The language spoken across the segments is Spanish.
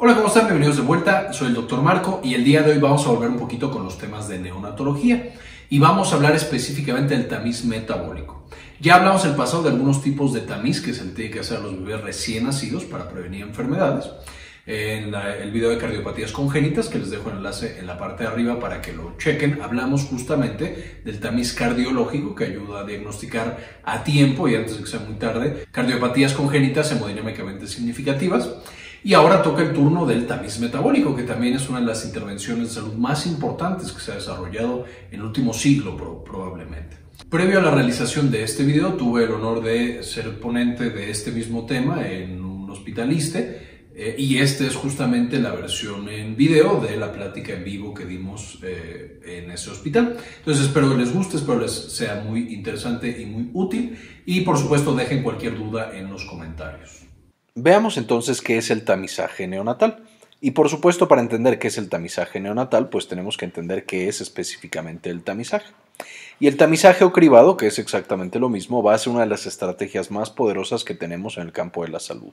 Hola, ¿cómo están? Bienvenidos de vuelta. Soy el doctor Marco y el día de hoy vamos a volver un poquito con los temas de neonatología y vamos a hablar específicamente del tamiz metabólico. Ya hablamos el pasado de algunos tipos de tamiz que se le tiene que hacer a los bebés recién nacidos para prevenir enfermedades. En el video de cardiopatías congénitas, que les dejo el enlace en la parte de arriba para que lo chequen, hablamos justamente del tamiz cardiológico que ayuda a diagnosticar a tiempo y antes de que sea muy tarde cardiopatías congénitas hemodinámicamente significativas. Y ahora toca el turno del tamiz metabólico, que también es una de las intervenciones de salud más importantes que se ha desarrollado en el último siglo probablemente. Previo a la realización de este video, tuve el honor de ser ponente de este mismo tema en un hospitaliste eh, y esta es justamente la versión en video de la plática en vivo que dimos eh, en ese hospital. Entonces espero que les guste, espero les sea muy interesante y muy útil. Y por supuesto dejen cualquier duda en los comentarios. Veamos entonces qué es el tamizaje neonatal. Y por supuesto, para entender qué es el tamizaje neonatal, pues tenemos que entender qué es específicamente el tamizaje. Y el tamizaje o cribado, que es exactamente lo mismo, va a ser una de las estrategias más poderosas que tenemos en el campo de la salud.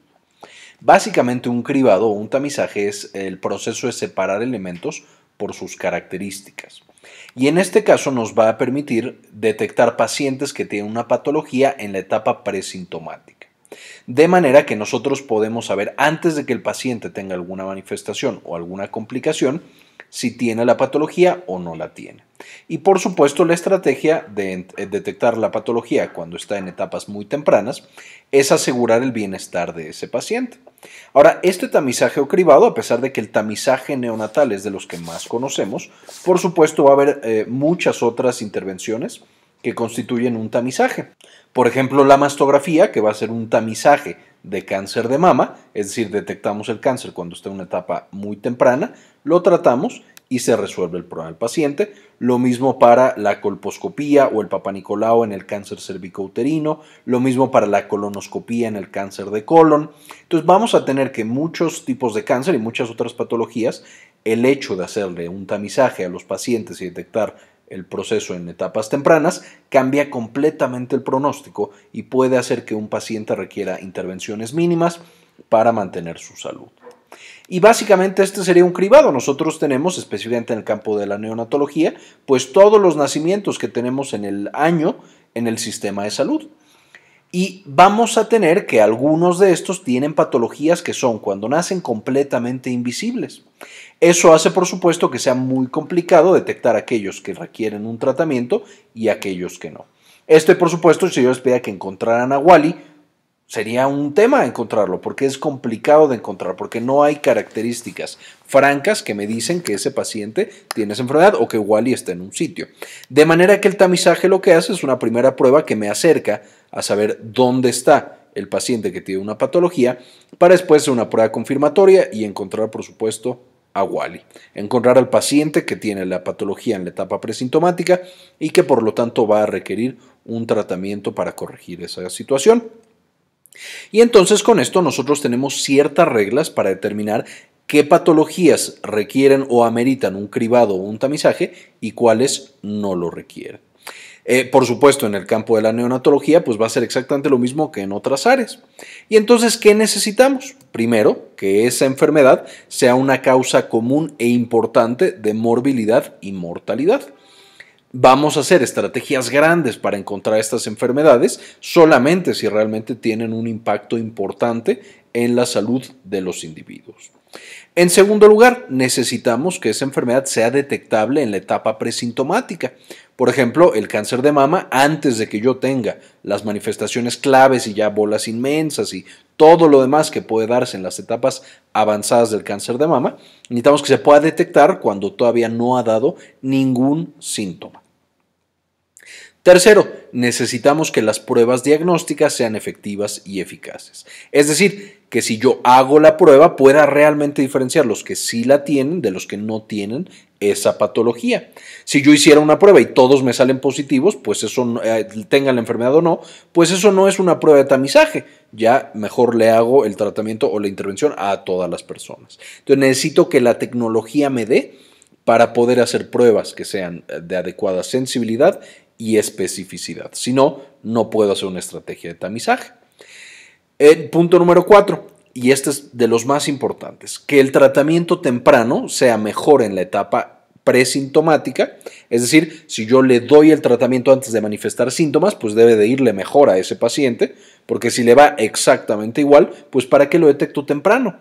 Básicamente un cribado o un tamizaje es el proceso de separar elementos por sus características. Y en este caso nos va a permitir detectar pacientes que tienen una patología en la etapa presintomática. De manera que nosotros podemos saber antes de que el paciente tenga alguna manifestación o alguna complicación si tiene la patología o no la tiene. Y por supuesto, la estrategia de eh, detectar la patología cuando está en etapas muy tempranas es asegurar el bienestar de ese paciente. Ahora, este tamizaje o cribado, a pesar de que el tamizaje neonatal es de los que más conocemos, por supuesto va a haber eh, muchas otras intervenciones que constituyen un tamizaje. Por ejemplo, la mastografía, que va a ser un tamizaje de cáncer de mama, es decir, detectamos el cáncer cuando está en una etapa muy temprana, lo tratamos y se resuelve el problema del paciente. Lo mismo para la colposcopía o el papanicolao en el cáncer cervicouterino, lo mismo para la colonoscopía en el cáncer de colon. Entonces vamos a tener que muchos tipos de cáncer y muchas otras patologías, el hecho de hacerle un tamizaje a los pacientes y detectar el proceso en etapas tempranas, cambia completamente el pronóstico y puede hacer que un paciente requiera intervenciones mínimas para mantener su salud. Y básicamente este sería un cribado. Nosotros tenemos, específicamente en el campo de la neonatología, pues todos los nacimientos que tenemos en el año en el sistema de salud. Y vamos a tener que algunos de estos tienen patologías que son cuando nacen completamente invisibles. Eso hace, por supuesto, que sea muy complicado detectar aquellos que requieren un tratamiento y aquellos que no. Este, por supuesto, si yo les que encontraran a Wally, sería un tema encontrarlo, porque es complicado de encontrar, porque no hay características, francas que me dicen que ese paciente tiene esa enfermedad o que Wally está en un sitio. De manera que el tamizaje lo que hace es una primera prueba que me acerca a saber dónde está el paciente que tiene una patología para después hacer una prueba confirmatoria y encontrar, por supuesto, a Wally. Encontrar al paciente que tiene la patología en la etapa presintomática y que por lo tanto va a requerir un tratamiento para corregir esa situación. Y entonces con esto nosotros tenemos ciertas reglas para determinar qué patologías requieren o ameritan un cribado o un tamizaje y cuáles no lo requieren. Eh, por supuesto, en el campo de la neonatología, pues va a ser exactamente lo mismo que en otras áreas. Y entonces, ¿qué necesitamos? Primero, que esa enfermedad sea una causa común e importante de morbilidad y mortalidad vamos a hacer estrategias grandes para encontrar estas enfermedades solamente si realmente tienen un impacto importante en la salud de los individuos. En segundo lugar, necesitamos que esa enfermedad sea detectable en la etapa presintomática. Por ejemplo, el cáncer de mama, antes de que yo tenga las manifestaciones claves y ya bolas inmensas y todo lo demás que puede darse en las etapas avanzadas del cáncer de mama, necesitamos que se pueda detectar cuando todavía no ha dado ningún síntoma. Tercero, necesitamos que las pruebas diagnósticas sean efectivas y eficaces. Es decir, que si yo hago la prueba pueda realmente diferenciar los que sí la tienen de los que no tienen esa patología. Si yo hiciera una prueba y todos me salen positivos, pues eso eh, tengan la enfermedad o no, pues eso no es una prueba de tamizaje. Ya mejor le hago el tratamiento o la intervención a todas las personas. Entonces necesito que la tecnología me dé para poder hacer pruebas que sean eh, de adecuada sensibilidad y especificidad. Si no, no puedo hacer una estrategia de tamizaje. El punto número cuatro, y este es de los más importantes, que el tratamiento temprano sea mejor en la etapa presintomática, es decir, si yo le doy el tratamiento antes de manifestar síntomas, pues debe de irle mejor a ese paciente, porque si le va exactamente igual, pues ¿para qué lo detecto temprano?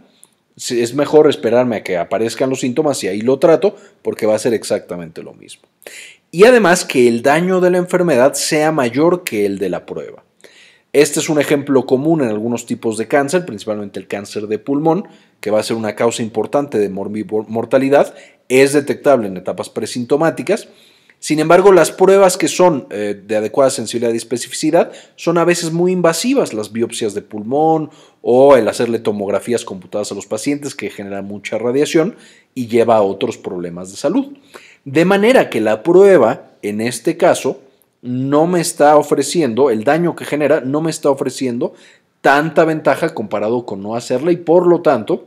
es mejor esperarme a que aparezcan los síntomas y ahí lo trato porque va a ser exactamente lo mismo y además que el daño de la enfermedad sea mayor que el de la prueba. Este es un ejemplo común en algunos tipos de cáncer, principalmente el cáncer de pulmón, que va a ser una causa importante de mortalidad, es detectable en etapas presintomáticas. Sin embargo, las pruebas que son eh, de adecuada sensibilidad y especificidad son a veces muy invasivas, las biopsias de pulmón o el hacerle tomografías computadas a los pacientes que generan mucha radiación y lleva a otros problemas de salud. De manera que la prueba, en este caso, no me está ofreciendo, el daño que genera no me está ofreciendo tanta ventaja comparado con no hacerla y por lo tanto,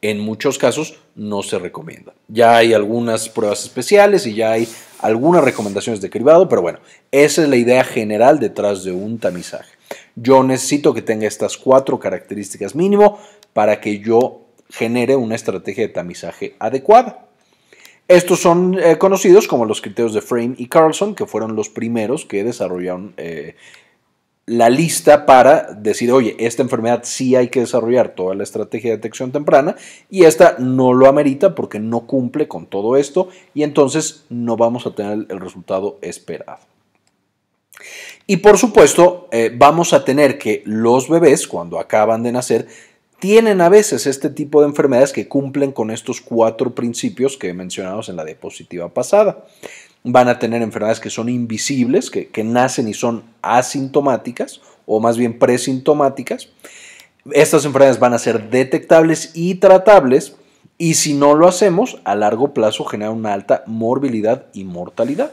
en muchos casos no se recomienda. Ya hay algunas pruebas especiales y ya hay algunas recomendaciones de cribado, pero bueno, esa es la idea general detrás de un tamizaje. Yo necesito que tenga estas cuatro características mínimo para que yo genere una estrategia de tamizaje adecuada. Estos son eh, conocidos como los criterios de Frame y Carlson, que fueron los primeros que desarrollaron eh, la lista para decir, oye, esta enfermedad sí hay que desarrollar toda la estrategia de detección temprana y esta no lo amerita porque no cumple con todo esto y entonces no vamos a tener el resultado esperado. Y por supuesto, eh, vamos a tener que los bebés, cuando acaban de nacer, tienen a veces este tipo de enfermedades que cumplen con estos cuatro principios que mencionamos en la diapositiva pasada. Van a tener enfermedades que son invisibles, que, que nacen y son asintomáticas o más bien presintomáticas. Estas enfermedades van a ser detectables y tratables y si no lo hacemos, a largo plazo genera una alta morbilidad y mortalidad.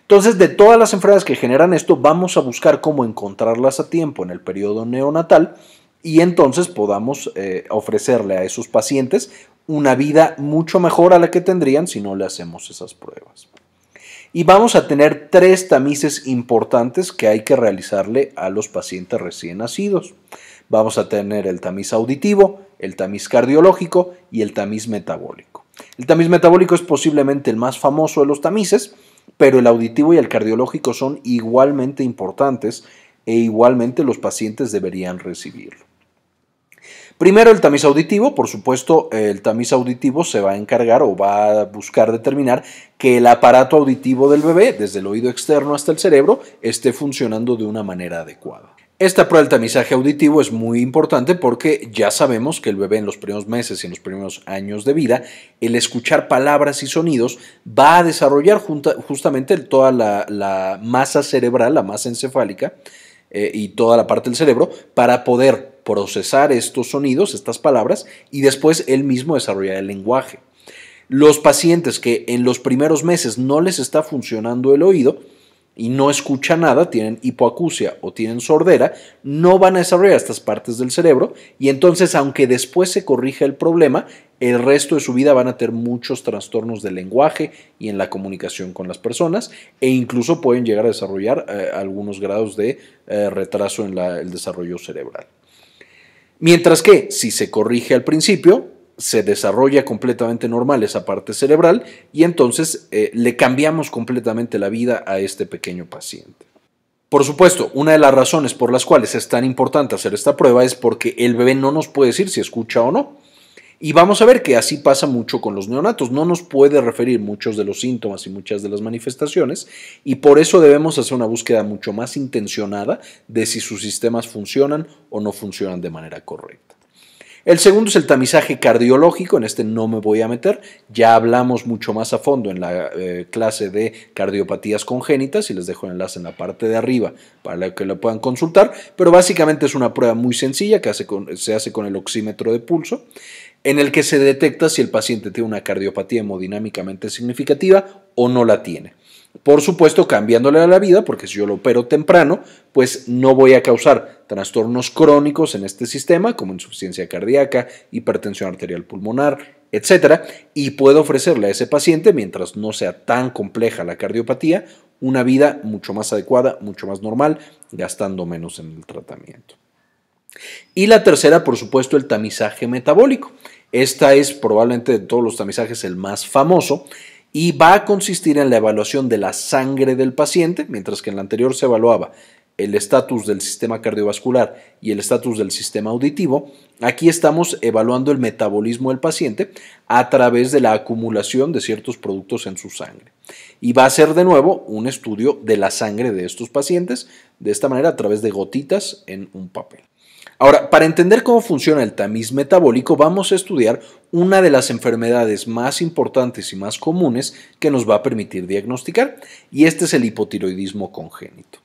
Entonces, de todas las enfermedades que generan esto, vamos a buscar cómo encontrarlas a tiempo en el periodo neonatal y entonces podamos eh, ofrecerle a esos pacientes una vida mucho mejor a la que tendrían si no le hacemos esas pruebas. Y vamos a tener tres tamices importantes que hay que realizarle a los pacientes recién nacidos. Vamos a tener el tamiz auditivo, el tamiz cardiológico y el tamiz metabólico. El tamiz metabólico es posiblemente el más famoso de los tamices, pero el auditivo y el cardiológico son igualmente importantes e igualmente los pacientes deberían recibirlo. Primero el tamiz auditivo, por supuesto, el tamiz auditivo se va a encargar o va a buscar determinar que el aparato auditivo del bebé, desde el oído externo hasta el cerebro, esté funcionando de una manera adecuada. Esta prueba del tamizaje auditivo es muy importante porque ya sabemos que el bebé en los primeros meses y en los primeros años de vida, el escuchar palabras y sonidos va a desarrollar justamente toda la, masa cerebral, la masa encefálica eh, y toda la parte del cerebro para poder procesar estos sonidos, estas palabras, y después él mismo desarrollar el lenguaje. Los pacientes que en los primeros meses no les está funcionando el oído, y no escucha nada, tienen hipoacusia o tienen sordera, no van a desarrollar estas partes del cerebro y entonces aunque después se corrija el problema, el resto de su vida van a tener muchos trastornos del lenguaje y en la comunicación con las personas e incluso pueden llegar a desarrollar eh, algunos grados de eh, retraso en el desarrollo cerebral. Mientras que si se corrige al principio, se desarrolla completamente normal esa parte cerebral y entonces eh, le cambiamos completamente la vida a este pequeño paciente. Por supuesto, una de las razones por las cuales es tan importante hacer esta prueba es porque el bebé no nos puede decir si escucha o no. Y vamos a ver que así pasa mucho con los neonatos. No nos puede referir muchos de los síntomas y muchas de las manifestaciones y por eso debemos hacer una búsqueda mucho más intencionada de si sus sistemas funcionan o no funcionan de manera correcta. El segundo es el tamizaje cardiológico, en este no me voy a meter, ya hablamos mucho más a fondo en la eh, clase de cardiopatías congénitas y les dejo el enlace en la parte de arriba para que lo puedan consultar, pero básicamente es una prueba muy sencilla que se hace con el oxímetro de pulso en el que se detecta si el paciente tiene una cardiopatía hemodinámicamente significativa o no la tiene. Por supuesto, cambiándole a la vida, porque si yo lo opero temprano, pues no voy a causar trastornos crónicos en este sistema, como insuficiencia cardíaca, hipertensión arterial pulmonar, etcétera, y puedo ofrecerle a ese paciente, mientras no sea tan compleja la cardiopatía, una vida mucho más adecuada, mucho más normal, gastando menos en el tratamiento. Y la tercera, por supuesto, el tamizaje metabólico. Esta es probablemente de todos los tamizajes el más famoso y va a consistir en la evaluación de la sangre del paciente, mientras que en la anterior se evaluaba el estatus del sistema cardiovascular y el estatus del sistema auditivo, aquí estamos evaluando el metabolismo del paciente a través de la acumulación de ciertos productos en su sangre. Y va a ser de nuevo un estudio de la sangre de estos pacientes, de esta manera a través de gotitas en un papel. Ahora, para entender cómo funciona el tamiz metabólico, vamos a estudiar una de las enfermedades más importantes y más comunes que nos va a permitir diagnosticar, y este es el hipotiroidismo congénito.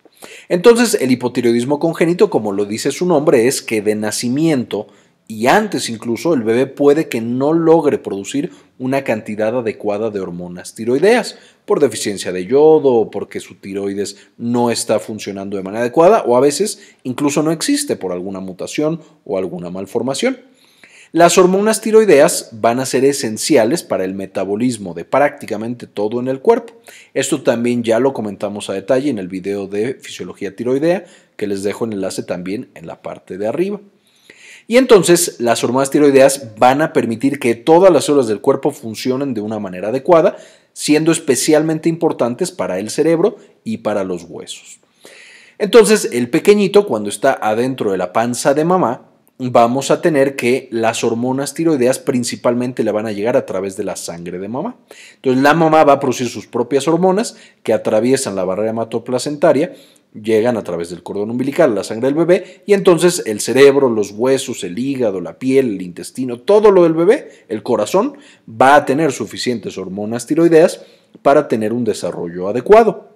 Entonces, el hipotiroidismo congénito, como lo dice su nombre, es que de nacimiento y antes incluso el bebé puede que no logre producir una cantidad adecuada de hormonas tiroideas por deficiencia de yodo o porque su tiroides no está funcionando de manera adecuada o a veces incluso no existe por alguna mutación o alguna malformación. Las hormonas tiroideas van a ser esenciales para el metabolismo de prácticamente todo en el cuerpo. Esto también ya lo comentamos a detalle en el video de fisiología tiroidea que les dejo el enlace también en la parte de arriba. Y entonces las hormonas tiroideas van a permitir que todas las células del cuerpo funcionen de una manera adecuada, siendo especialmente importantes para el cerebro y para los huesos. Entonces, el pequeñito, cuando está adentro de la panza de mamá, vamos a tener que las hormonas tiroideas principalmente le van a llegar a través de la sangre de mamá. Entonces la mamá va a producir sus propias hormonas que atraviesan la barrera hematoplacentaria llegan a través del cordón umbilical la sangre del bebé y entonces el cerebro, los huesos, el hígado, la piel, el intestino, todo lo del bebé, el corazón, va a tener suficientes hormonas tiroideas para tener un desarrollo adecuado.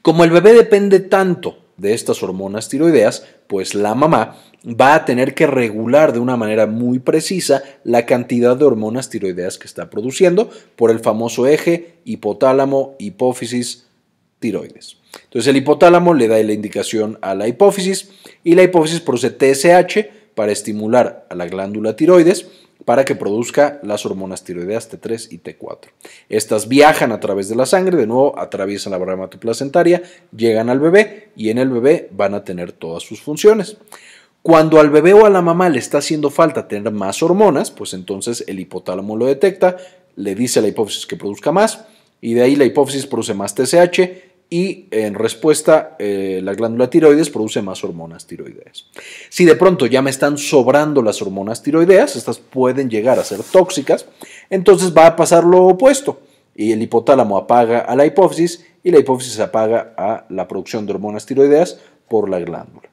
Como el bebé depende tanto de estas hormonas tiroideas, pues la mamá va a tener que regular de una manera muy precisa la cantidad de hormonas tiroideas que está produciendo por el famoso eje hipotálamo, hipófisis, tiroides. Entonces el hipotálamo le da la indicación a la hipófisis y la hipófisis produce TSH para estimular a la glándula tiroides para que produzca las hormonas tiroideas T3 y T4. Estas viajan a través de la sangre, de nuevo atraviesan la barrera placentaria llegan al bebé y en el bebé van a tener todas sus funciones. Cuando al bebé o a la mamá le está haciendo falta tener más hormonas, pues entonces el hipotálamo lo detecta, le dice a la hipófisis que produzca más y de ahí la hipófisis produce más TSH y en respuesta eh, la glándula tiroides produce más hormonas tiroideas. Si de pronto ya me están sobrando las hormonas tiroideas, estas pueden llegar a ser tóxicas, entonces va a pasar lo opuesto y el hipotálamo apaga a la hipófisis y la hipófisis apaga a la producción de hormonas tiroideas por la glándula.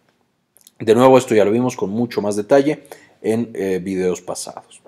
De nuevo, esto ya lo vimos con mucho más detalle en eh, videos pasados.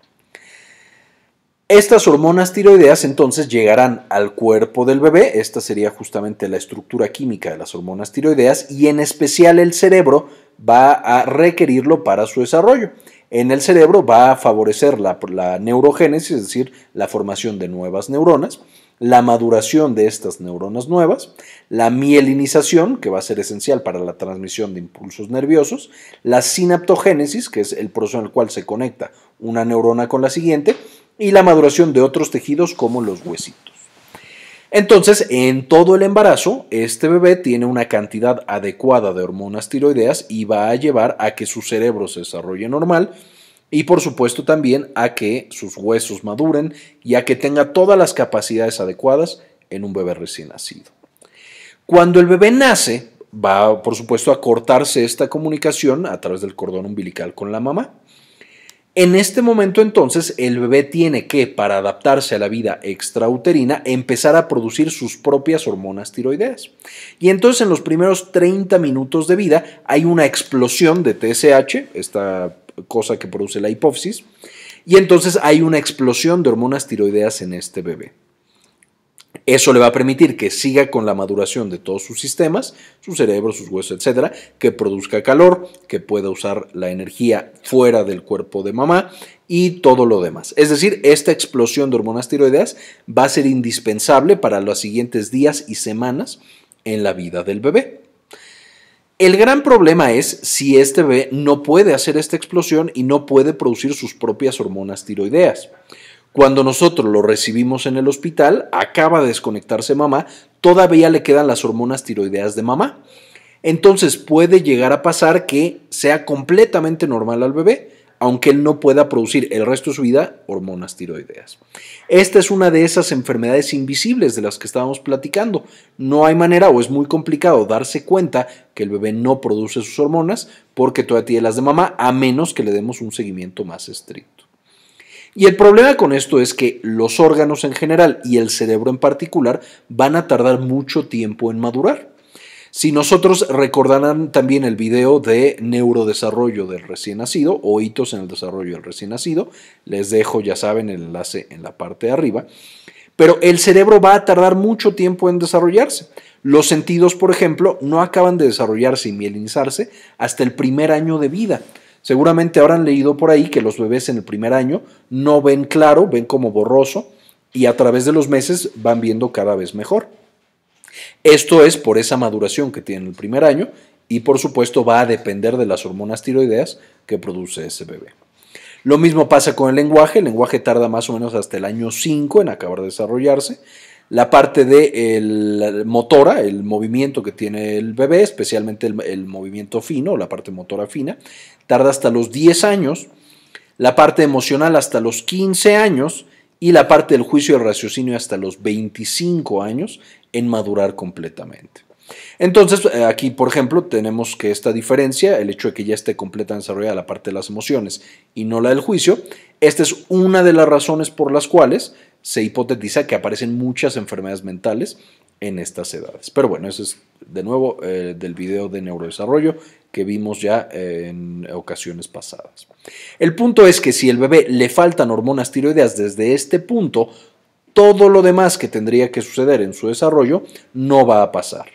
Estas hormonas tiroideas entonces llegarán al cuerpo del bebé, esta sería justamente la estructura química de las hormonas tiroideas y en especial el cerebro va a requerirlo para su desarrollo. En el cerebro va a favorecer la, neurogénesis, es decir, la formación de nuevas neuronas, la maduración de estas neuronas nuevas, la mielinización, que va a ser esencial para la transmisión de impulsos nerviosos, la sinaptogénesis, que es el proceso en el cual se conecta una neurona con la siguiente, y la maduración de otros tejidos como los huesitos. Entonces, en todo el embarazo, este bebé tiene una cantidad adecuada de hormonas tiroideas y va a llevar a que su cerebro se desarrolle normal y por supuesto también a que sus huesos maduren y a que tenga todas las capacidades adecuadas en un bebé recién nacido. Cuando el bebé nace, va por supuesto a cortarse esta comunicación a través del cordón umbilical con la mamá. En este momento entonces el bebé tiene que, para adaptarse a la vida extrauterina, empezar a producir sus propias hormonas tiroideas. Y entonces en los primeros 30 minutos de vida hay una explosión de TSH, esta cosa que produce la hipófisis, y entonces hay una explosión de hormonas tiroideas en este bebé. Eso le va a permitir que siga con la maduración de todos sus sistemas, su cerebro, sus huesos, etcétera, que produzca calor, que pueda usar la energía fuera del cuerpo de mamá y todo lo demás. Es decir, esta explosión de hormonas tiroideas va a ser indispensable para los siguientes días y semanas en la vida del bebé. El gran problema es si este bebé no puede hacer esta explosión y no puede producir sus propias hormonas tiroideas. Cuando nosotros lo recibimos en el hospital, acaba de desconectarse mamá, todavía le quedan las hormonas tiroideas de mamá. Entonces puede llegar a pasar que sea completamente normal al bebé, aunque él no pueda producir el resto de su vida hormonas tiroideas. Esta es una de esas enfermedades invisibles de las que estábamos platicando. No hay manera o es muy complicado darse cuenta que el bebé no produce sus hormonas porque todavía tiene las de mamá, a menos que le demos un seguimiento más estricto. Y el problema con esto es que los órganos en general y el cerebro en particular van a tardar mucho tiempo en madurar. Si nosotros recordarán también el video de neurodesarrollo del recién nacido o hitos en el desarrollo del recién nacido, les dejo, ya saben, el enlace en la parte de arriba. Pero el cerebro va a tardar mucho tiempo en desarrollarse. Los sentidos, por ejemplo, no acaban de desarrollarse y mielinizarse hasta el primer año de vida. Seguramente habrán leído por ahí que los bebés en el primer año no ven claro, ven como borroso y a través de los meses van viendo cada vez mejor. Esto es por esa maduración que tiene el primer año y por supuesto va a depender de las hormonas tiroideas que produce ese bebé. Lo mismo pasa con el lenguaje, el lenguaje tarda más o menos hasta el año 5 en acabar de desarrollarse la parte de la motora, el movimiento que tiene el bebé, especialmente el, movimiento fino, la parte motora fina, tarda hasta los 10 años, la parte emocional hasta los 15 años y la parte del juicio y el raciocinio hasta los 25 años en madurar completamente. Entonces, eh, aquí, por ejemplo, tenemos que esta diferencia, el hecho de que ya esté completa desarrollada la parte de las emociones y no la del juicio, esta es una de las razones por las cuales se hipotetiza que aparecen muchas enfermedades mentales en estas edades. Pero bueno, ese es de nuevo eh, del video de neurodesarrollo que vimos ya eh, en ocasiones pasadas. El punto es que si el bebé le faltan hormonas tiroideas desde este punto, todo lo demás que tendría que suceder en su desarrollo no va a pasar.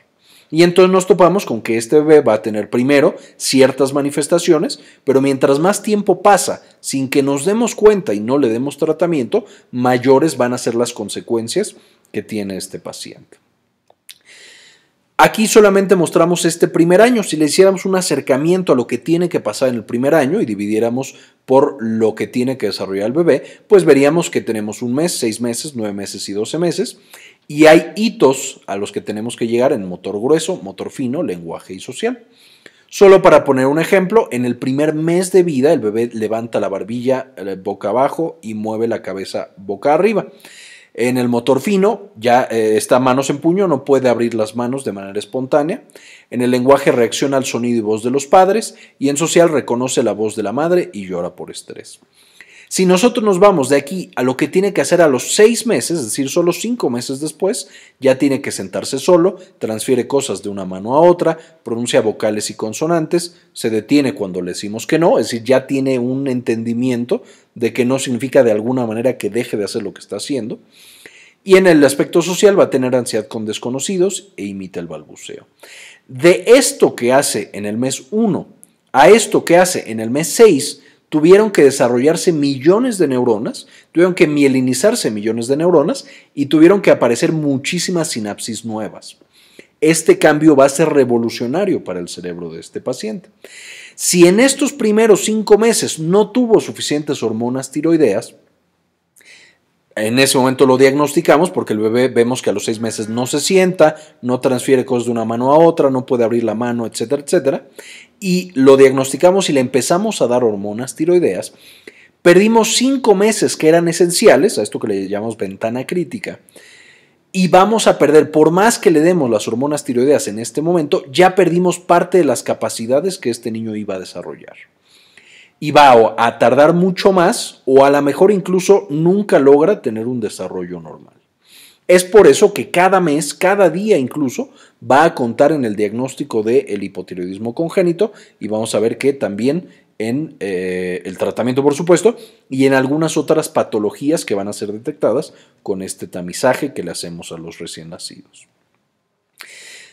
Y entonces nos topamos con que este bebé va a tener primero ciertas manifestaciones, pero mientras más tiempo pasa sin que nos demos cuenta y no le demos tratamiento, mayores van a ser las consecuencias que tiene este paciente. Aquí solamente mostramos este primer año. Si le hiciéramos un acercamiento a lo que tiene que pasar en el primer año y dividiéramos por lo que tiene que desarrollar el bebé, pues veríamos que tenemos un mes, seis meses, nueve meses y doce meses. Y hay hitos a los que tenemos que llegar en motor grueso, motor fino, lenguaje y social. Solo para poner un ejemplo, en el primer mes de vida el bebé levanta la barbilla eh, boca abajo y mueve la cabeza boca arriba. En el motor fino ya eh, está manos en puño, no puede abrir las manos de manera espontánea. En el lenguaje reacciona al sonido y voz de los padres y en social reconoce la voz de la madre y llora por estrés. Si nosotros nos vamos de aquí a lo que tiene que hacer a los seis meses, es decir, solo cinco meses después, ya tiene que sentarse solo, transfiere cosas de una mano a otra, pronuncia vocales y consonantes, se detiene cuando le decimos que no, es decir, ya tiene un entendimiento de que no significa de alguna manera que deje de hacer lo que está haciendo. Y en el aspecto social va a tener ansiedad con desconocidos e imita el balbuceo. De esto que hace en el mes 1 a esto que hace en el mes 6, tuvieron que desarrollarse millones de neuronas, tuvieron que mielinizarse millones de neuronas y tuvieron que aparecer muchísimas sinapsis nuevas. Este cambio va a ser revolucionario para el cerebro de este paciente. Si en estos primeros cinco meses no tuvo suficientes hormonas tiroideas, en ese momento lo diagnosticamos porque el bebé vemos que a los seis meses no se sienta, no transfiere cosas de una mano a otra, no puede abrir la mano, etcétera, etcétera y lo diagnosticamos y le empezamos a dar hormonas tiroideas, perdimos cinco meses que eran esenciales, a esto que le llamamos ventana crítica, y vamos a perder, por más que le demos las hormonas tiroideas en este momento, ya perdimos parte de las capacidades que este niño iba a desarrollar. Y va a tardar mucho más o a lo mejor incluso nunca logra tener un desarrollo normal. Es por eso que cada mes, cada día incluso, va a contar en el diagnóstico del el hipotiroidismo congénito y vamos a ver que también en eh, el tratamiento, por supuesto, y en algunas otras patologías que van a ser detectadas con este tamizaje que le hacemos a los recién nacidos.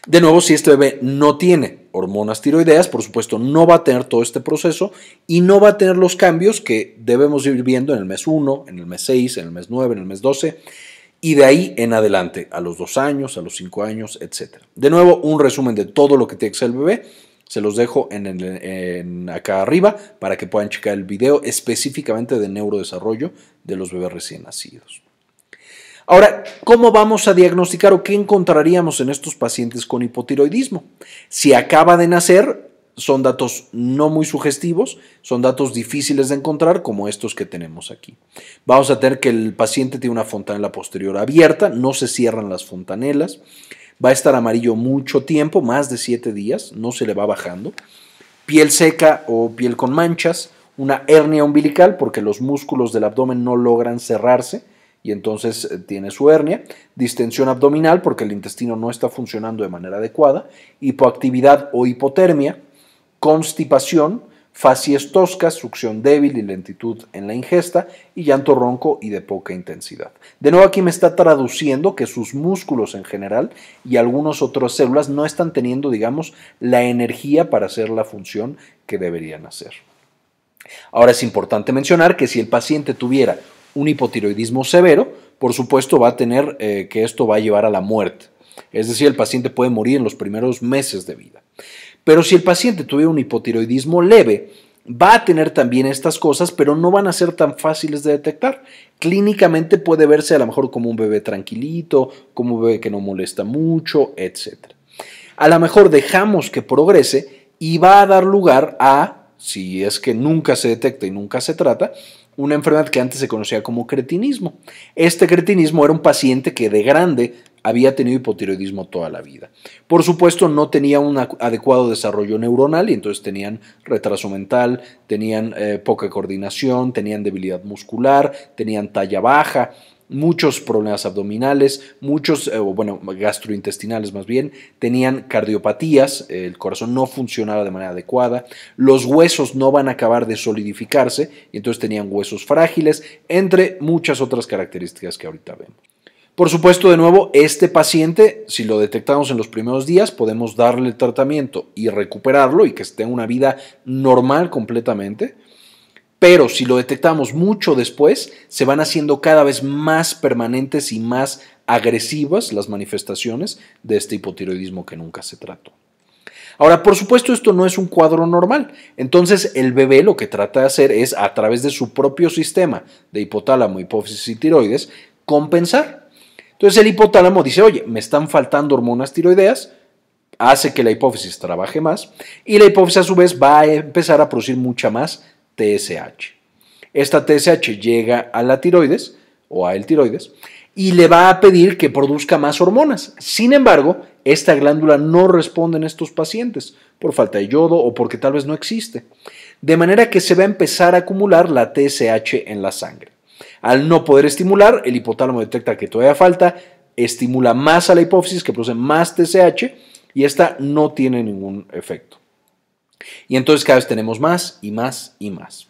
De nuevo, si este bebé no tiene hormonas tiroideas, por supuesto, no va a tener todo este proceso y no va a tener los cambios que debemos ir viendo en el mes 1, en el mes 6, en el mes 9, en el mes 12 y de ahí en adelante, a los dos años, a los cinco años, etc. De nuevo, un resumen de todo lo que que el bebé. Se los dejo en, en acá arriba para que puedan checar el video específicamente de neurodesarrollo de los bebés recién nacidos. Ahora, ¿cómo vamos a diagnosticar o qué encontraríamos en estos pacientes con hipotiroidismo? Si acaba de nacer, son datos no muy sugestivos, son datos difíciles de encontrar como estos que tenemos aquí. Vamos a tener que el paciente tiene una fontanela posterior abierta, no se cierran las fontanelas, va a estar amarillo mucho tiempo, más de siete días, no se le va bajando, piel seca o piel con manchas, una hernia umbilical porque los músculos del abdomen no logran cerrarse y entonces eh, tiene su hernia, distensión abdominal porque el intestino no está funcionando de manera adecuada, hipoactividad o hipotermia, constipación, facies toscas, succión débil y lentitud en la ingesta y llanto ronco y de poca intensidad. De nuevo aquí me está traduciendo que sus músculos en general y algunas otras células no están teniendo, digamos, la energía para hacer la función que deberían hacer. Ahora es importante mencionar que si el paciente tuviera un hipotiroidismo severo, por supuesto va a tener eh, que esto va a llevar a la muerte. Es decir, el paciente puede morir en los primeros meses de vida. Pero si el paciente tuviera un hipotiroidismo leve, va a tener también estas cosas, pero no van a ser tan fáciles de detectar. Clínicamente puede verse a lo mejor como un bebé tranquilito, como un bebé que no molesta mucho, etc. A lo mejor dejamos que progrese y va a dar lugar a, si es que nunca se detecta y nunca se trata, una enfermedad que antes se conocía como cretinismo. Este cretinismo era un paciente que de grande había tenido hipotiroidismo toda la vida. Por supuesto, no tenía un adecuado desarrollo neuronal y entonces tenían retraso mental, tenían eh, poca coordinación, tenían debilidad muscular, tenían talla baja, muchos problemas abdominales, muchos, eh, bueno, gastrointestinales más bien, tenían cardiopatías, el corazón no funcionaba de manera adecuada, los huesos no van a acabar de solidificarse y entonces tenían huesos frágiles, entre muchas otras características que ahorita vemos. Por supuesto, de nuevo, este paciente, si lo detectamos en los primeros días, podemos darle el tratamiento y recuperarlo y que esté una vida normal completamente pero si lo detectamos mucho después, se van haciendo cada vez más permanentes y más agresivas las manifestaciones de este hipotiroidismo que nunca se trató. Ahora, por supuesto, esto no es un cuadro normal. Entonces, el bebé lo que trata de hacer es, a través de su propio sistema de hipotálamo, hipófisis y tiroides, compensar. Entonces, el hipotálamo dice, oye, me están faltando hormonas tiroideas, hace que la hipófisis trabaje más y la hipófisis a su vez va a empezar a producir mucha más TSH. Esta TSH llega a la tiroides o a el tiroides y le va a pedir que produzca más hormonas. Sin embargo, esta glándula no responde en estos pacientes por falta de yodo o porque tal vez no existe. De manera que se va a empezar a acumular la TSH en la sangre. Al no poder estimular, el hipotálamo detecta que todavía falta, estimula más a la hipófisis que produce más TSH y esta no tiene ningún efecto. Y entonces cada vez tenemos más y más y más.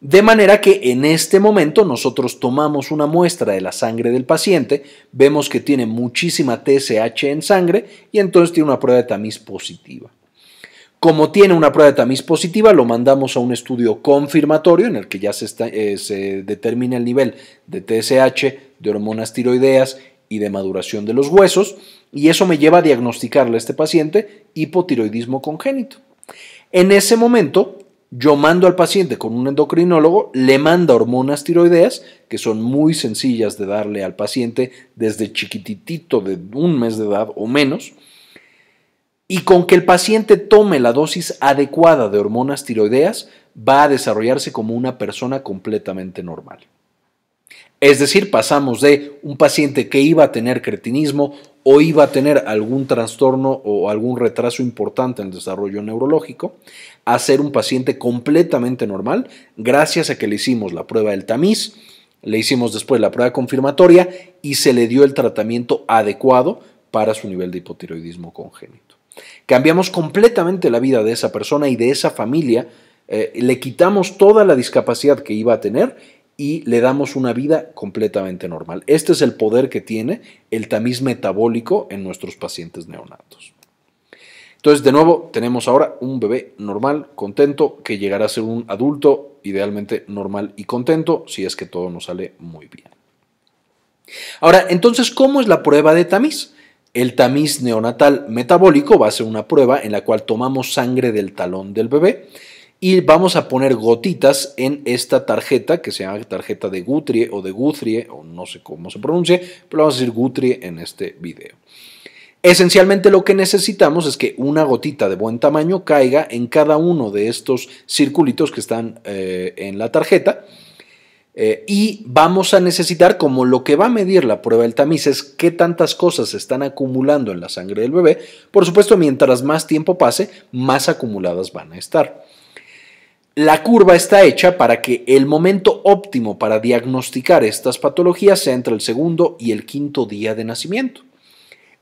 De manera que en este momento nosotros tomamos una muestra de la sangre del paciente, vemos que tiene muchísima TSH en sangre y entonces tiene una prueba de tamiz positiva. Como tiene una prueba de tamiz positiva, lo mandamos a un estudio confirmatorio en el que ya se, eh, determina el nivel de TSH, de hormonas tiroideas y de maduración de los huesos, y eso me lleva a diagnosticarle a este paciente hipotiroidismo congénito. En ese momento, yo mando al paciente con un endocrinólogo, le manda hormonas tiroideas, que son muy sencillas de darle al paciente desde chiquititito de un mes de edad o menos, y con que el paciente tome la dosis adecuada de hormonas tiroideas, va a desarrollarse como una persona completamente normal. Es decir, pasamos de un paciente que iba a tener cretinismo o iba a tener algún trastorno o algún retraso importante en el desarrollo neurológico a ser un paciente completamente normal gracias a que le hicimos la prueba del tamiz, le hicimos después la prueba confirmatoria y se le dio el tratamiento adecuado para su nivel de hipotiroidismo congénito. Cambiamos completamente la vida de esa persona y de esa familia, eh, le quitamos toda la discapacidad que iba a tener y le damos una vida completamente normal. Este es el poder que tiene el tamiz metabólico en nuestros pacientes neonatos. Entonces, de nuevo, tenemos ahora un bebé normal, contento, que llegará a ser un adulto idealmente normal y contento, si es que todo nos sale muy bien. Ahora, entonces, ¿cómo es la prueba de tamiz? El tamiz neonatal metabólico va a ser una prueba en la cual tomamos sangre del talón del bebé y vamos a poner gotitas en esta tarjeta que se llama tarjeta de Guthrie o de Guthrie o no sé cómo se pronuncie, pero vamos a decir Gutrie en este video. Esencialmente lo que necesitamos es que una gotita de buen tamaño caiga en cada uno de estos circulitos que están eh, en la tarjeta. Eh, y vamos a necesitar, como lo que va a medir la prueba del tamiz es qué tantas cosas se están acumulando en la sangre del bebé, por supuesto, mientras más tiempo pase, más acumuladas van a estar. La curva está hecha para que el momento óptimo para diagnosticar estas patologías sea entre el segundo y el quinto día de nacimiento.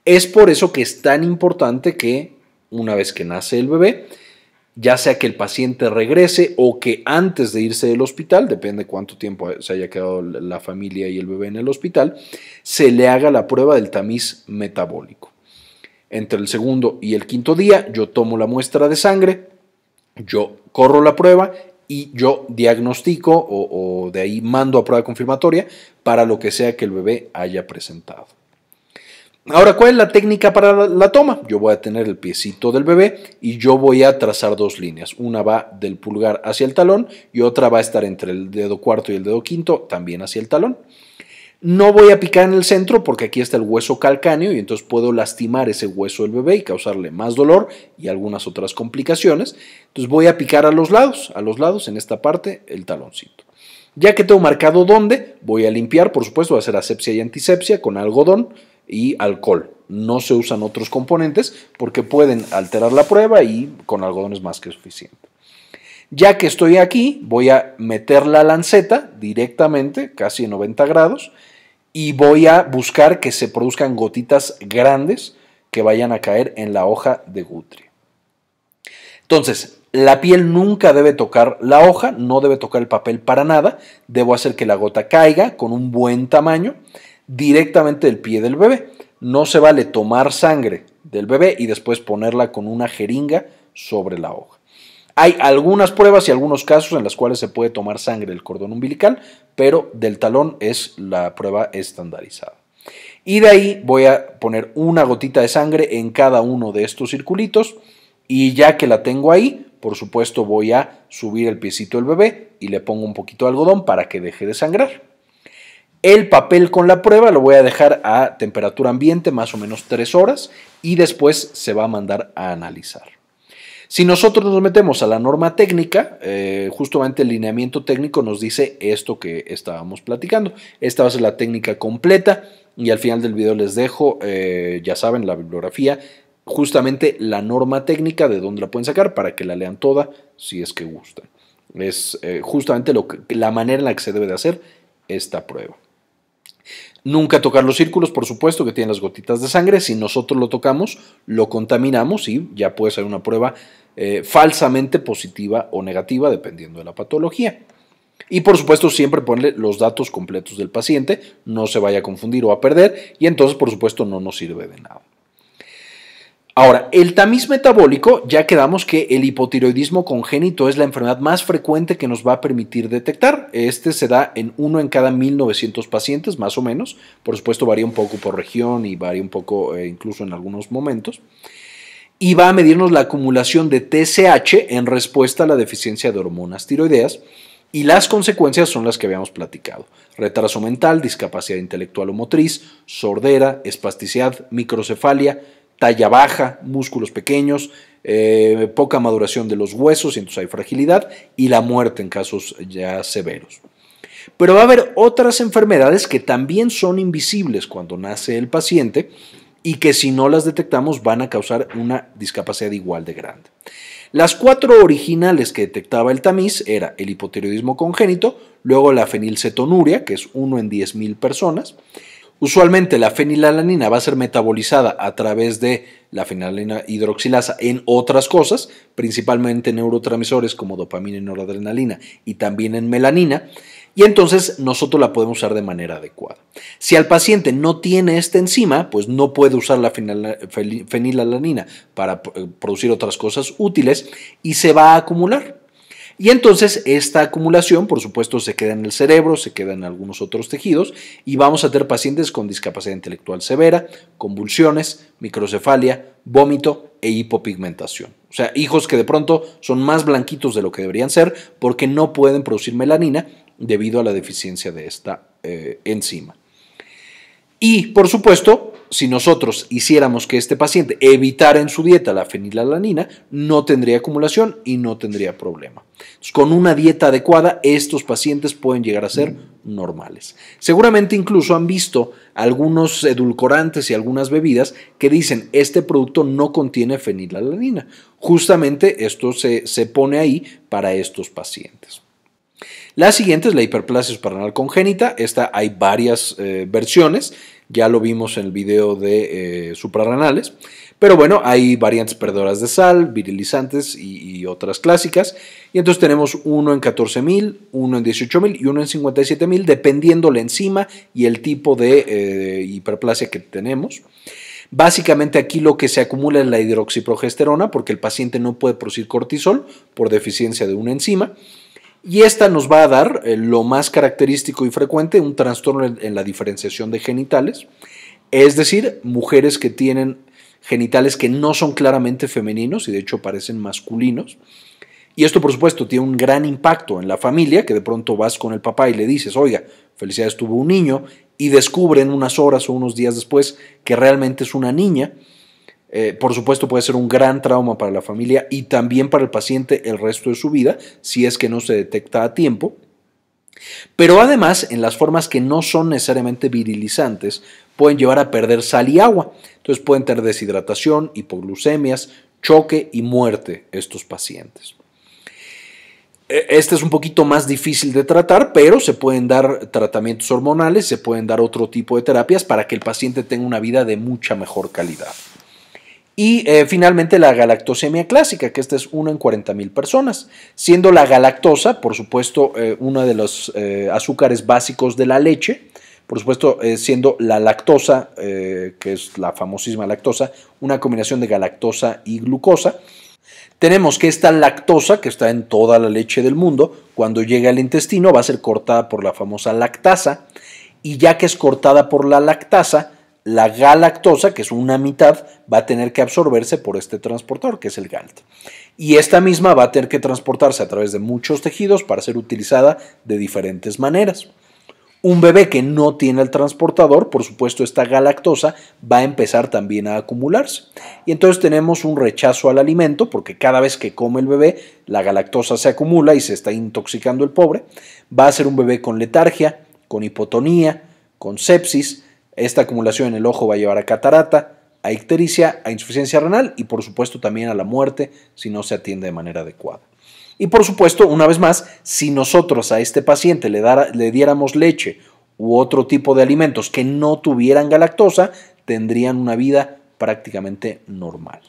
Es por eso que es tan importante que, una vez que nace el bebé, ya sea que el paciente regrese o que antes de irse del hospital, depende cuánto tiempo se haya quedado la familia y el bebé en el hospital, se le haga la prueba del tamiz metabólico. Entre el segundo y el quinto día yo tomo la muestra de sangre, yo corro la prueba y yo diagnostico o, de ahí mando a prueba confirmatoria para lo que sea que el bebé haya presentado. Ahora, ¿cuál es la técnica para la toma? Yo voy a tener el piecito del bebé y yo voy a trazar dos líneas. Una va del pulgar hacia el talón y otra va a estar entre el dedo cuarto y el dedo quinto, también hacia el talón. No voy a picar en el centro porque aquí está el hueso calcáneo y entonces puedo lastimar ese hueso del bebé y causarle más dolor y algunas otras complicaciones. Entonces voy a picar a los lados, a los lados en esta parte el taloncito. Ya que tengo marcado dónde, voy a limpiar, por supuesto, voy a hacer asepsia y antisepsia con algodón y alcohol. No se usan otros componentes porque pueden alterar la prueba y con algodón es más que suficiente. Ya que estoy aquí, voy a meter la lanceta directamente, casi 90 grados, y voy a buscar que se produzcan gotitas grandes que vayan a caer en la hoja de Guthrie. Entonces, la piel nunca debe tocar la hoja, no debe tocar el papel para nada, debo hacer que la gota caiga con un buen tamaño directamente del pie del bebé. No se vale tomar sangre del bebé y después ponerla con una jeringa sobre la hoja. Hay algunas pruebas y algunos casos en los cuales se puede tomar sangre del cordón umbilical, pero del talón es la prueba estandarizada. Y de ahí voy a poner una gotita de sangre en cada uno de estos circulitos y ya que la tengo ahí, por supuesto voy a subir el piecito del bebé y le pongo un poquito de algodón para que deje de sangrar. El papel con la prueba lo voy a dejar a temperatura ambiente más o menos tres horas y después se va a mandar a analizar. Si nosotros nos metemos a la norma técnica, eh, justamente el lineamiento técnico nos dice esto que estábamos platicando. Esta va a ser la técnica completa y al final del video les dejo, eh, ya saben, la bibliografía, justamente la norma técnica de dónde la pueden sacar para que la lean toda si es que gustan. Es eh, justamente lo la manera en la que se debe de hacer esta prueba. Nunca tocar los círculos, por supuesto, que tienen las gotitas de sangre. Si nosotros lo tocamos, lo contaminamos y ya puede ser una prueba eh, falsamente positiva o negativa, dependiendo de la patología. Y por supuesto, siempre ponle los datos completos del paciente, no se vaya a confundir o a perder, y entonces, por supuesto, no nos sirve de nada. Ahora, el tamiz metabólico, ya quedamos que el hipotiroidismo congénito es la enfermedad más frecuente que nos va a permitir detectar. Este se da en uno en cada 1900 pacientes, más o menos. Por supuesto, varía un poco por región y varía un poco eh, incluso en algunos momentos y va a medirnos la acumulación de TSH en respuesta a la deficiencia de hormonas tiroideas y las consecuencias son las que habíamos platicado. Retraso mental, discapacidad intelectual o motriz, sordera, espasticidad, microcefalia, talla baja, músculos pequeños, eh, poca maduración de los huesos, y entonces hay fragilidad y la muerte en casos ya severos. Pero va a haber otras enfermedades que también son invisibles cuando nace el paciente y que si no las detectamos van a causar una discapacidad igual de grande. Las cuatro originales que detectaba el tamiz era el hipotiroidismo congénito, luego la fenilcetonuria, que es uno en 10.000 personas. Usualmente la fenilalanina va a ser metabolizada a través de la fenilalanina hidroxilasa en otras cosas, principalmente en neurotransmisores como dopamina y noradrenalina y también en melanina y entonces nosotros la podemos usar de manera adecuada. Si al paciente no tiene esta enzima, pues no puede usar la fenilalanina para eh, producir otras cosas útiles y se va a acumular. Y entonces esta acumulación, por supuesto, se queda en el cerebro, se queda en algunos otros tejidos y vamos a tener pacientes con discapacidad intelectual severa, convulsiones, microcefalia, vómito e hipopigmentación. O sea, hijos que de pronto son más blanquitos de lo que deberían ser porque no pueden producir melanina debido a la deficiencia de esta eh, enzima. Y, por supuesto, si nosotros hiciéramos que este paciente evitara en su dieta la fenilalanina, no tendría acumulación y no tendría problema. con una dieta adecuada, estos pacientes pueden llegar a ser normales. Seguramente incluso han visto algunos edulcorantes y algunas bebidas que dicen este producto no contiene fenilalanina. Justamente esto se, se pone ahí para estos pacientes. La siguiente es la hiperplasia suprarrenal congénita. Esta hay varias eh, versiones. Ya lo vimos en el video de eh, suprarrenales. Pero bueno, hay variantes perdedoras de sal, virilizantes y, otras clásicas. Y entonces tenemos uno en 14.000, uno en 18.000 y uno en 57.000, dependiendo la enzima y el tipo de eh, hiperplasia que tenemos. Básicamente aquí lo que se acumula es la hidroxiprogesterona porque el paciente no puede producir cortisol por deficiencia de una enzima y esta nos va a dar eh, lo más característico y frecuente, un trastorno en, la diferenciación de genitales, es decir, mujeres que tienen genitales que no son claramente femeninos y de hecho parecen masculinos. Y esto, por supuesto, tiene un gran impacto en la familia, que de pronto vas con el papá y le dices, oiga, felicidades tuvo un niño, y descubren unas horas o unos días después que realmente es una niña. Eh, por supuesto puede ser un gran trauma para la familia y también para el paciente el resto de su vida si es que no se detecta a tiempo. Pero además, en las formas que no son necesariamente virilizantes, pueden llevar a perder sal y agua. Entonces pueden tener deshidratación, hipoglucemias, choque y muerte estos pacientes. E, este es un poquito más difícil de tratar, pero se pueden dar tratamientos hormonales, se pueden dar otro tipo de terapias para que el paciente tenga una vida de mucha mejor calidad. Y eh, finalmente la galactosemia clásica, que esta es una en 40.000 personas, siendo la galactosa, por supuesto, eh, uno de los eh, azúcares básicos de la leche, por supuesto, siendo la lactosa, que es la famosísima lactosa, una combinación de galactosa y glucosa. Tenemos que esta lactosa, que está en toda la leche del mundo, cuando llega al intestino va a ser cortada por la famosa lactasa, y ya que es cortada por la lactasa, la galactosa, que es una mitad, va a tener que absorberse por este transportador, que es el GALT. Y esta misma va a tener que transportarse a través de muchos tejidos para ser utilizada de diferentes maneras. Un bebé que no tiene el transportador, por supuesto, esta galactosa va a empezar también a acumularse. Y entonces tenemos un rechazo al alimento, porque cada vez que come el bebé, la galactosa se acumula y se está intoxicando el pobre. Va a ser un bebé con letargia, con hipotonía, con sepsis, esta acumulación en el ojo va a llevar a catarata, a ictericia, a insuficiencia renal y por supuesto también a la muerte si no se atiende de manera adecuada. Y por supuesto, una vez más, si nosotros a este paciente le, le diéramos leche u otro tipo de alimentos que no tuvieran galactosa, tendrían una vida prácticamente normal.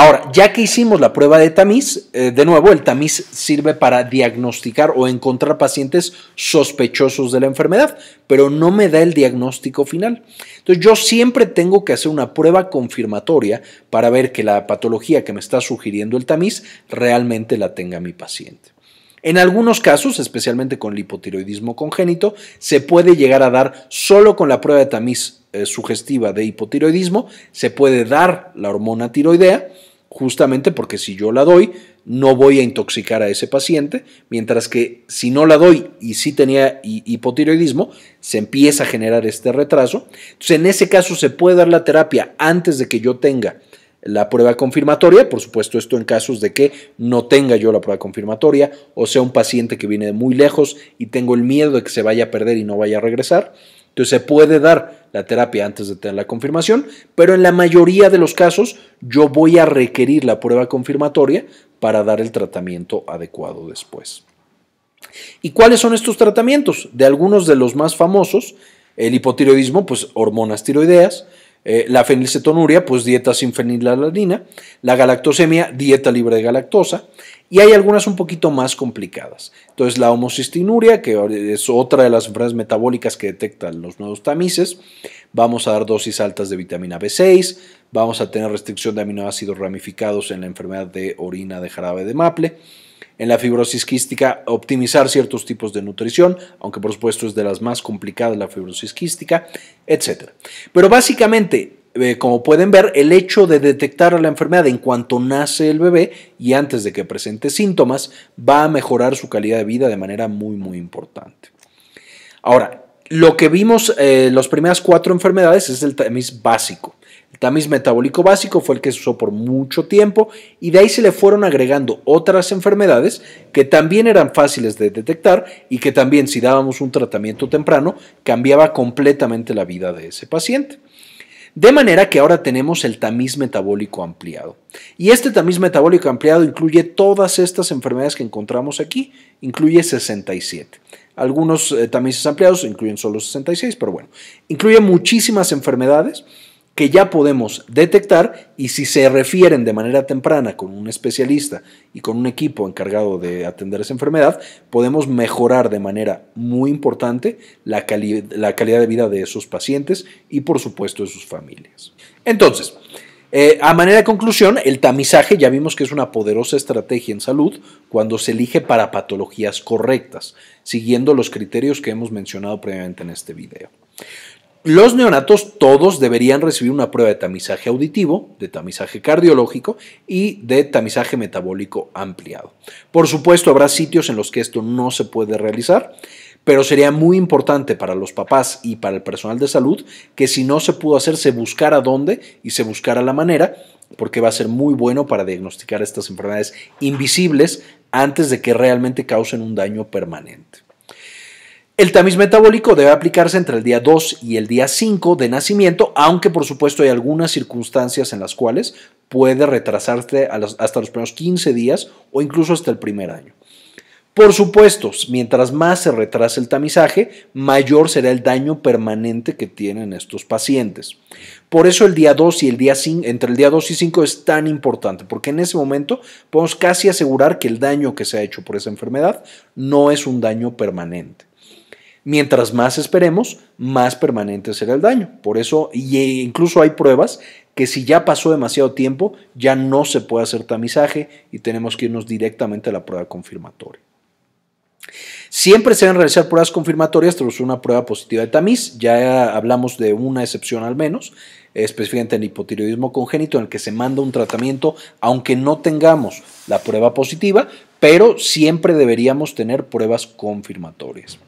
Ahora, ya que hicimos la prueba de tamiz, eh, de nuevo, el tamiz sirve para diagnosticar o encontrar pacientes sospechosos de la enfermedad, pero no me da el diagnóstico final. Entonces, yo siempre tengo que hacer una prueba confirmatoria para ver que la patología que me está sugiriendo el tamiz realmente la tenga mi paciente. En algunos casos, especialmente con el hipotiroidismo congénito, se puede llegar a dar solo con la prueba de tamiz eh, sugestiva de hipotiroidismo, se puede dar la hormona tiroidea, justamente porque si yo la doy, no voy a intoxicar a ese paciente, mientras que si no la doy y sí tenía hipotiroidismo, se empieza a generar este retraso. Entonces, en ese caso se puede dar la terapia antes de que yo tenga la prueba confirmatoria, por supuesto esto en casos de que no tenga yo la prueba confirmatoria o sea un paciente que viene de muy lejos y tengo el miedo de que se vaya a perder y no vaya a regresar se puede dar la terapia antes de tener la confirmación, pero en la mayoría de los casos yo voy a requerir la prueba confirmatoria para dar el tratamiento adecuado después. ¿Y cuáles son estos tratamientos? De algunos de los más famosos, el hipotiroidismo, pues hormonas tiroideas, eh, la fenilcetonuria, pues dieta sin fenilalanina. La galactosemia, dieta libre de galactosa. Y hay algunas un poquito más complicadas. Entonces, la homocistinuria, que es otra de las enfermedades metabólicas que detectan los nuevos tamices. Vamos a dar dosis altas de vitamina B6. Vamos a tener restricción de aminoácidos ramificados en la enfermedad de orina de jarabe de maple en la fibrosis quística, optimizar ciertos tipos de nutrición, aunque por supuesto es de las más complicadas la fibrosis quística, etc. Pero básicamente, eh, como pueden ver, el hecho de detectar la enfermedad en cuanto nace el bebé y antes de que presente síntomas va a mejorar su calidad de vida de manera muy, muy importante. Ahora, lo que vimos, en eh, las primeras cuatro enfermedades es el tamiz básico. Tamiz metabólico básico fue el que se usó por mucho tiempo y de ahí se le fueron agregando otras enfermedades que también eran fáciles de detectar y que también si dábamos un tratamiento temprano cambiaba completamente la vida de ese paciente. De manera que ahora tenemos el tamiz metabólico ampliado. Y este tamiz metabólico ampliado incluye todas estas enfermedades que encontramos aquí, incluye 67. Algunos eh, tamices ampliados incluyen solo 66, pero bueno, incluye muchísimas enfermedades que ya podemos detectar y si se refieren de manera temprana con un especialista y con un equipo encargado de atender esa enfermedad, podemos mejorar de manera muy importante la, la calidad de vida de esos pacientes y por supuesto de sus familias. Entonces, eh, a manera de conclusión, el tamizaje ya vimos que es una poderosa estrategia en salud cuando se elige para patologías correctas, siguiendo los criterios que hemos mencionado previamente en este video. Los neonatos todos deberían recibir una prueba de tamizaje auditivo, de tamizaje cardiológico y de tamizaje metabólico ampliado. Por supuesto, habrá sitios en los que esto no se puede realizar, pero sería muy importante para los papás y para el personal de salud que si no se pudo hacer, se buscara dónde y se buscara la manera, porque va a ser muy bueno para diagnosticar estas enfermedades invisibles antes de que realmente causen un daño permanente. El tamiz metabólico debe aplicarse entre el día 2 y el día 5 de nacimiento, aunque por supuesto hay algunas circunstancias en las cuales puede retrasarse hasta los primeros 15 días o incluso hasta el primer año. Por supuesto, mientras más se retrase el tamizaje, mayor será el daño permanente que tienen estos pacientes. Por eso el día 2 y el día 5, entre el día 2 y 5 es tan importante, porque en ese momento podemos casi asegurar que el daño que se ha hecho por esa enfermedad no es un daño permanente. Mientras más esperemos, más permanente será el daño. Por eso, e incluso hay pruebas que si ya pasó demasiado tiempo, ya no se puede hacer tamizaje y tenemos que irnos directamente a la prueba confirmatoria. Siempre se deben realizar pruebas confirmatorias tras una prueba positiva de tamiz. Ya hablamos de una excepción al menos, específicamente en el hipotiroidismo congénito, en el que se manda un tratamiento aunque no tengamos la prueba positiva, pero siempre deberíamos tener pruebas confirmatorias.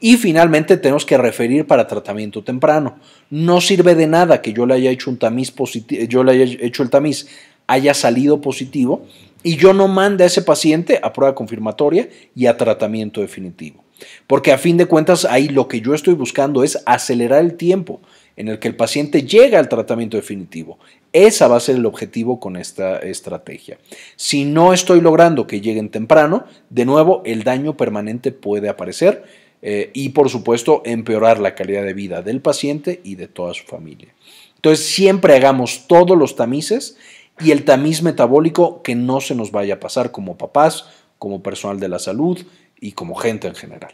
Y finalmente tenemos que referir para tratamiento temprano. No sirve de nada que yo le haya hecho un tamiz positivo, yo le haya hecho el tamiz, haya salido positivo y yo no mande a ese paciente a prueba confirmatoria y a tratamiento definitivo. Porque a fin de cuentas ahí lo que yo estoy buscando es acelerar el tiempo en el que el paciente llega al tratamiento definitivo. Esa va a ser el objetivo con esta estrategia. Si no estoy logrando que lleguen temprano, de nuevo el daño permanente puede aparecer eh, y por supuesto empeorar la calidad de vida del paciente y de toda su familia. Entonces siempre hagamos todos los tamices y el tamiz metabólico que no se nos vaya a pasar como papás, como personal de la salud y como gente en general.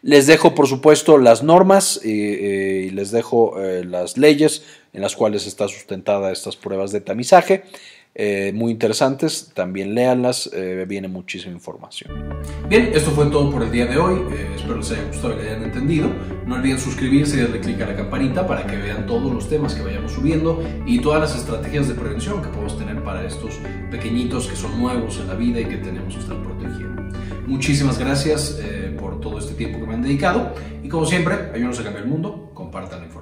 Les dejo, por supuesto, las normas eh, eh, y les dejo las leyes en las cuales está sustentada estas pruebas de tamizaje. Eh, muy interesantes. También léanlas, eh, viene muchísima información. Bien, esto fue todo por el día de hoy. Eh, espero les haya gustado y que hayan entendido. No olviden suscribirse y darle clic a la campanita para que vean todos los temas que vayamos subiendo y todas las estrategias de prevención que podemos tener para estos pequeñitos que son nuevos en la vida y que tenemos que estar protegiendo. Muchísimas gracias eh, por todo este tiempo que me han dedicado y como siempre, ayúdenos a cambiar el mundo, compartan la información.